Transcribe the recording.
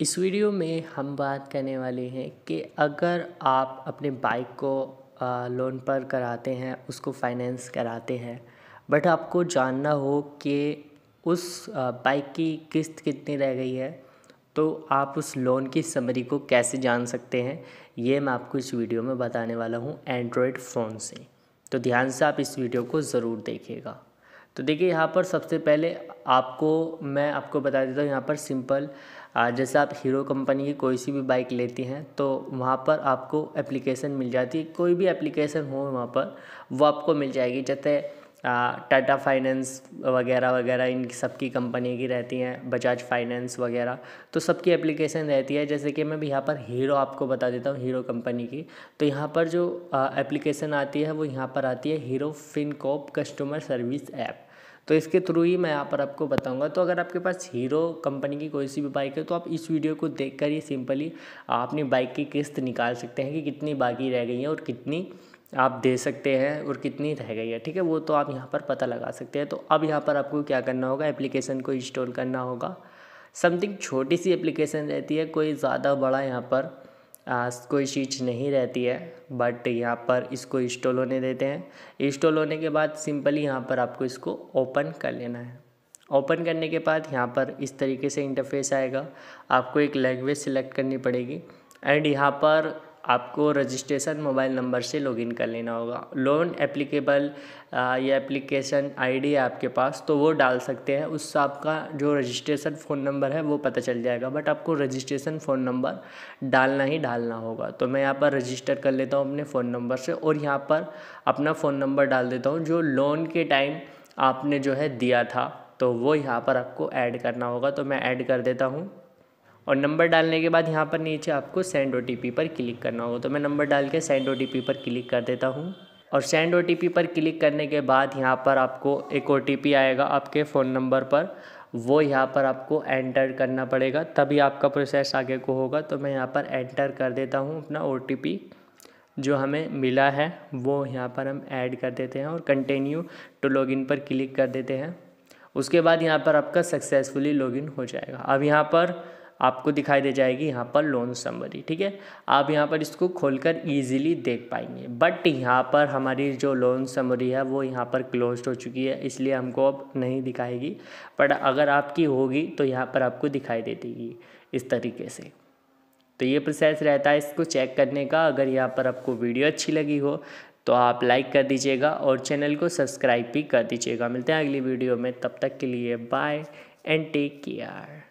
इस वीडियो में हम बात करने वाले हैं कि अगर आप अपने बाइक को लोन पर कराते हैं उसको फाइनेंस कराते हैं बट आपको जानना हो कि उस बाइक की किस्त कितनी रह गई है तो आप उस लोन की समरी को कैसे जान सकते हैं ये मैं आपको इस वीडियो में बताने वाला हूँ एंड्रॉयड फ़ोन से तो ध्यान से आप इस वीडियो को ज़रूर देखिएगा तो देखिए यहाँ पर सबसे पहले आपको मैं आपको बता देता हूँ यहाँ पर सिंपल जैसे आप हीरो कंपनी की कोई सी भी बाइक लेती हैं तो वहाँ पर आपको एप्लीकेशन मिल जाती है कोई भी एप्लीकेशन हो वहाँ पर वो आपको मिल जाएगी जैसे टाटा फाइनेंस वगैरह वगैरह इन सब की कंपनी की रहती हैं बजाज फाइनेंस वगैरह तो सबकी एप्लीकेशन रहती है जैसे कि मैं भी यहाँ पर हीरो आपको बता देता हूँ हीरो कंपनी की तो यहाँ पर जो एप्लीकेशन आती है वो यहाँ पर आती है Hero FinCorp customer service app तो इसके थ्रू ही मैं यहाँ पर आपको बताऊंगा तो अगर आपके पास हीरो कंपनी की कोई सी भी बाइक है तो आप इस वीडियो को देखकर ही सिंपली अपनी बाइक की किस्त निकाल सकते हैं कि कितनी बाकी रह गई है और कितनी आप दे सकते हैं और कितनी रह गई है ठीक है वो तो आप यहाँ पर पता लगा सकते हैं तो अब यहाँ पर आपको क्या करना होगा एप्लीकेशन को इंस्टॉल करना होगा समथिंग छोटी सी एप्लीकेशन रहती है कोई ज़्यादा बड़ा यहाँ पर आ, कोई चीज़ नहीं रहती है बट यहाँ पर इसको इंस्टॉल होने देते हैं इंस्टॉल होने के बाद सिंपली यहाँ पर आपको इसको ओपन कर लेना है ओपन करने के बाद यहाँ पर इस तरीके से इंटरफेस आएगा आपको एक लैंग्वेज सिलेक्ट करनी पड़ेगी एंड यहाँ पर आपको रजिस्ट्रेशन मोबाइल नंबर से लॉगिन कर लेना होगा लोन एप्लीकेबल या एप्लीकेशन आईडी है आपके पास तो वो डाल सकते हैं उससे आपका जो रजिस्ट्रेशन फ़ोन नंबर है वो पता चल जाएगा बट आपको रजिस्ट्रेशन फ़ोन नंबर डालना ही डालना होगा तो मैं यहाँ पर रजिस्टर कर लेता हूँ अपने फ़ोन नंबर से और यहाँ पर अपना फ़ोन नंबर डाल देता हूँ जो लोन के टाइम आपने जो है दिया था तो वो यहाँ पर आपको ऐड करना होगा तो मैं ऐड कर देता हूँ और नंबर डालने के बाद यहाँ पर नीचे आपको सेंड ओ पर क्लिक करना होगा तो मैं नंबर डाल के सेंड ओ पर क्लिक कर देता हूँ और सेंड ओ पर क्लिक करने के बाद यहाँ पर आपको एक ओ आएगा आपके फ़ोन नंबर पर वो यहाँ पर आपको एंटर करना पड़ेगा तभी आपका प्रोसेस आगे को होगा तो मैं यहाँ पर एंटर कर देता हूँ अपना ओ जो हमें मिला है वो यहाँ पर हम ऐड कर देते हैं और कंटिन्यू टू लॉगिन पर क्लिक कर देते हैं उसके बाद यहाँ पर आपका सक्सेसफुली लॉगिन हो जाएगा अब यहाँ पर आपको दिखाई दे जाएगी यहाँ पर लोन समरी ठीक है आप यहाँ पर इसको खोलकर ईजिली देख पाएंगे बट यहाँ पर हमारी जो लोन समरी है वो यहाँ पर क्लोज हो चुकी है इसलिए हमको अब नहीं दिखाएगी बट अगर आपकी होगी तो यहाँ पर आपको दिखाई दे देगी इस तरीके से तो ये प्रोसेस रहता है इसको चेक करने का अगर यहाँ पर आपको वीडियो अच्छी लगी हो तो आप लाइक कर दीजिएगा और चैनल को सब्सक्राइब भी कर दीजिएगा मिलते हैं अगली वीडियो में तब तक के लिए बाय एंड टेक केयर